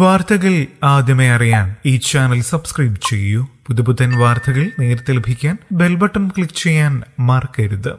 വാർത്തകൾ ആദ്യമേ അറിയാൻ ഈ ചാനൽ സബ്സ്ക്രൈബ് ചെയ്യൂ പുതുപുത്തൻ വാർത്തകൾ നേരത്തെ ലഭിക്കാൻ ബെൽ ബട്ടൺ ക്ലിക്ക് ചെയ്യാൻ മറക്കരുത്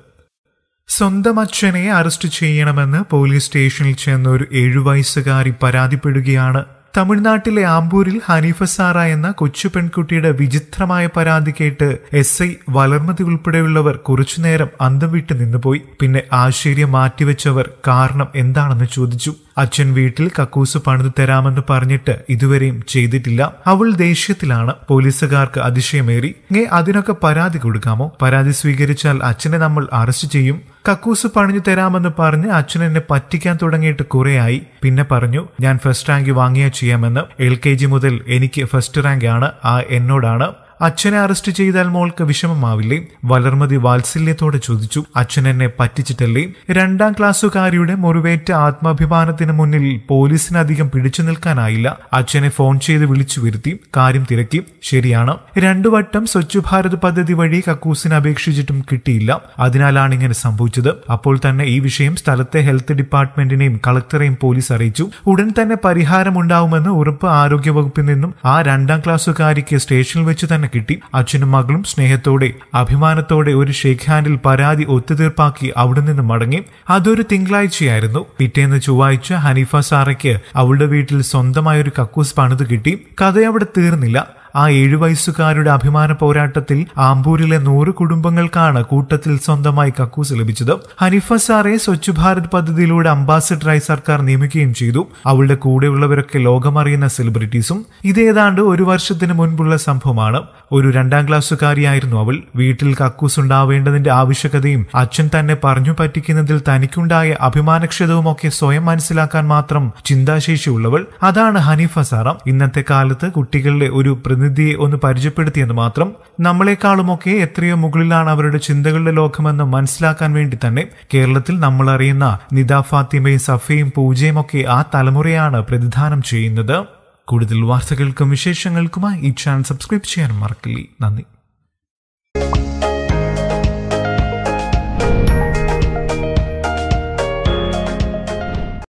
സ്വന്തം അച്ഛനെ അറസ്റ്റ് ചെയ്യണമെന്ന് പോലീസ് സ്റ്റേഷനിൽ ചെന്ന ഒരു ഏഴു വയസ്സുകാരി പരാതിപ്പെടുകയാണ് തമിഴ്നാട്ടിലെ ആമ്പൂരിൽ ഹനീഫ സാറ എന്ന കൊച്ചു പെൺകുട്ടിയുടെ വിചിത്രമായ പരാതി കേട്ട് എസ് ഐ വലർമതി ഉൾപ്പെടെയുള്ളവർ കുറച്ചുനേരം അന്തം വിട്ട് നിന്നുപോയി പിന്നെ ആശ്ചര്യം മാറ്റിവെച്ചവർ കാരണം എന്താണെന്ന് ചോദിച്ചു അച്ഛൻ വീട്ടിൽ കക്കൂസ് പണിതു തരാമെന്ന് പറഞ്ഞിട്ട് ഇതുവരെയും ചെയ്തിട്ടില്ല അവൾ ദേഷ്യത്തിലാണ് പോലീസുകാർക്ക് അതിശയമേറി ഇങ്ങേ അതിനൊക്കെ പരാതി കൊടുക്കാമോ പരാതി സ്വീകരിച്ചാൽ അച്ഛനെ നമ്മൾ അറസ്റ്റ് ചെയ്യും കക്കൂസ് പണിഞ്ഞു തരാമെന്ന് പറഞ്ഞ് അച്ഛൻ എന്നെ പറ്റിക്കാൻ തുടങ്ങിയിട്ട് കുറേയായി പിന്നെ പറഞ്ഞു ഞാൻ ഫസ്റ്റ് റാങ്ക് വാങ്ങിയാ ചെയ്യാമെന്ന് എൽ കെ ജി മുതൽ എനിക്ക് ഫസ്റ്റ് റാങ്ക് ആണ് ആ എന്നോടാണ് അച്ഛനെ അറസ്റ്റ് ചെയ്താൽ മോൾക്ക് വിഷമമാവില്ലേ വളർമതി വാത്സല്യത്തോടെ ചോദിച്ചു അച്ഛൻ എന്നെ പറ്റിച്ചിട്ടല്ലേ രണ്ടാം ക്ലാസ്സുകാരിയുടെ മുറിവേറ്റ ആത്മാഭിമാനത്തിന് മുന്നിൽ പോലീസിനധികം അധികം പിടിച്ചു നിൽക്കാനായില്ല അച്ഛനെ ഫോൺ ചെയ്ത് വിളിച്ചു വരുത്തി കാര്യം തിരക്കി ശരിയാണ് രണ്ടു വട്ടം സ്വച്ഛ് ഭാരത് പദ്ധതി വഴി കക്കൂസിന് അപേക്ഷിച്ചിട്ടും കിട്ടിയില്ല അതിനാലാണ് ഇങ്ങനെ സംഭവിച്ചത് അപ്പോൾ തന്നെ ഈ വിഷയം സ്ഥലത്തെ ഹെൽത്ത് ഡിപ്പാർട്ട്മെന്റിനെയും കളക്ടറെയും പോലീസ് അറിയിച്ചു ഉടൻ തന്നെ പരിഹാരമുണ്ടാവുമെന്ന് ഉറപ്പ് ആരോഗ്യവകുപ്പിൽ നിന്നും ആ രണ്ടാം ക്ലാസ്സുകാരിക്ക് സ്റ്റേഷനിൽ വെച്ച് തന്നെ സ്വീകരണം കിട്ടി അച്ഛനും മകളും സ്നേഹത്തോടെ അഭിമാനത്തോടെ ഒരു ഷേക്ക് ഹാൻഡിൽ പരാതി ഒത്തുതീർപ്പാക്കി അവിടെ നിന്ന് മടങ്ങി അതൊരു തിങ്കളാഴ്ചയായിരുന്നു പിറ്റേന്ന് ചൊവ്വാഴ്ച ഹനീഫ സാറയ്ക്ക് അവളുടെ വീട്ടിൽ സ്വന്തമായ ഒരു കക്കൂസ് പണിത് കിട്ടി കഥ അവിടെ തീർന്നില്ല ആ വയസ്സുകാരുടെ അഭിമാന പോരാട്ടത്തിൽ ആമ്പൂരിലെ നൂറ് കുടുംബങ്ങൾക്കാണ് കൂട്ടത്തിൽ സ്വന്തമായി കക്കൂസ് ലഭിച്ചത് ഹനിഫ സാറെ സ്വച്ഛ് ഭാരത് പദ്ധതിയിലൂടെ അംബാസിഡറായി സർക്കാർ നിയമിക്കുകയും ചെയ്തു അവളുടെ കൂടെയുള്ളവരൊക്കെ ലോകമറിയുന്ന സെലിബ്രിറ്റീസും ഇതേതാണ്ട് ഒരു വർഷത്തിന് മുൻപുള്ള സംഭവമാണ് ഒരു രണ്ടാം ക്ലാസ്സുകാരിയായിരുന്നു അവൾ വീട്ടിൽ കക്കൂസ് ഉണ്ടാവേണ്ടതിന്റെ ആവശ്യകതയും അച്ഛൻ തന്നെ പറഞ്ഞു പറ്റിക്കുന്നതിൽ തനിക്കുണ്ടായ അഭിമാനക്ഷതവും ഒക്കെ സ്വയം മനസ്സിലാക്കാൻ മാത്രം ചിന്താശേഷിയുള്ളവൾ അതാണ് ഹനീഫ സാറ ഇന്നത്തെ കാലത്ത് കുട്ടികളുടെ ഒരു പ്രതി പ്രതിനിധിയെ ഒന്ന് പരിചയപ്പെടുത്തിയെന്ന് മാത്രം നമ്മളെക്കാളുമൊക്കെ എത്രയോ മുകളിലാണ് അവരുടെ ചിന്തകളുടെ ലോകമെന്ന് മനസ്സിലാക്കാൻ വേണ്ടി തന്നെ കേരളത്തിൽ നമ്മൾ അറിയുന്ന നിദ ഫാത്തിമയും സഫയും പൂജയും ഒക്കെ ആ തലമുറയാണ് പ്രതിദാനം ചെയ്യുന്നത് കൂടുതൽ വാർത്തകൾക്കും വിശേഷങ്ങൾക്കുമായി ഈ ചാനൽ സബ്സ്ക്രൈബ് ചെയ്യാൻ മറക്കില്ലേ നന്ദി